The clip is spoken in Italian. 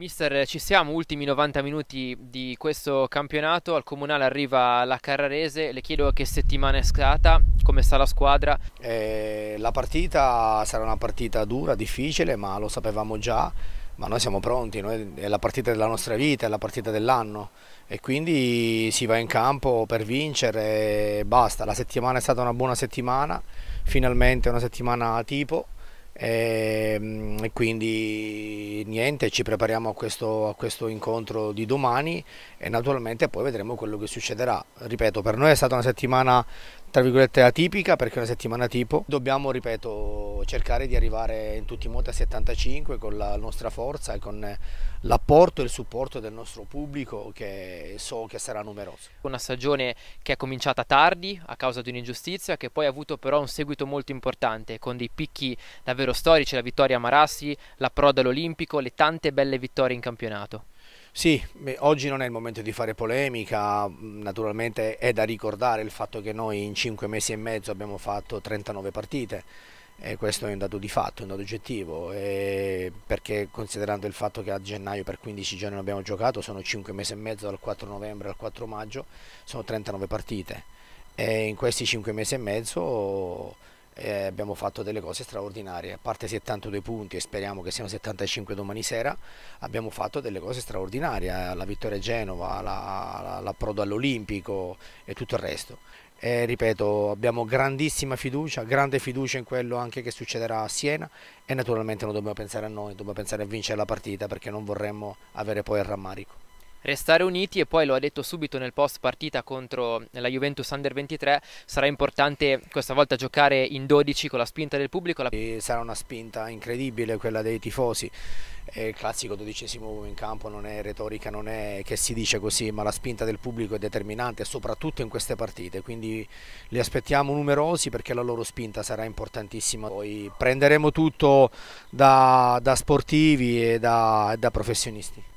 Mister, ci siamo, ultimi 90 minuti di questo campionato, al Comunale arriva la Carrarese, le chiedo che settimana è stata, come sta la squadra? Eh, la partita sarà una partita dura, difficile, ma lo sapevamo già, ma noi siamo pronti, noi, è la partita della nostra vita, è la partita dell'anno e quindi si va in campo per vincere e basta, la settimana è stata una buona settimana, finalmente una settimana tipo Ehm, e quindi niente, ci prepariamo a questo, a questo, incontro di domani e naturalmente poi vedremo quello che succederà. Ripeto, per noi è stata una settimana tra virgolette atipica perché è una settimana tipo dobbiamo ripeto cercare di arrivare in tutti i modi a 75 con la nostra forza e con l'apporto e il supporto del nostro pubblico che so che sarà numeroso una stagione che è cominciata tardi a causa di un'ingiustizia che poi ha avuto però un seguito molto importante con dei picchi davvero storici la vittoria a Marassi la proda all'Olimpico le tante belle vittorie in campionato sì, oggi non è il momento di fare polemica, naturalmente è da ricordare il fatto che noi in 5 mesi e mezzo abbiamo fatto 39 partite e questo è un dato di fatto, un dato oggettivo, e perché considerando il fatto che a gennaio per 15 giorni non abbiamo giocato, sono 5 mesi e mezzo dal 4 novembre al 4 maggio, sono 39 partite e in questi 5 mesi e mezzo eh, abbiamo fatto delle cose straordinarie, a parte 72 punti e speriamo che siano 75 domani sera, abbiamo fatto delle cose straordinarie, eh, la vittoria a Genova, l'approdo la, la all'Olimpico e tutto il resto. E, ripeto, abbiamo grandissima fiducia, grande fiducia in quello anche che succederà a Siena e naturalmente non dobbiamo pensare a noi, dobbiamo pensare a vincere la partita perché non vorremmo avere poi il rammarico restare uniti e poi lo ha detto subito nel post partita contro la Juventus Under 23 sarà importante questa volta giocare in 12 con la spinta del pubblico sarà una spinta incredibile quella dei tifosi il classico dodicesimo uomo in campo non è retorica non è che si dice così ma la spinta del pubblico è determinante soprattutto in queste partite quindi li aspettiamo numerosi perché la loro spinta sarà importantissima poi prenderemo tutto da, da sportivi e da, da professionisti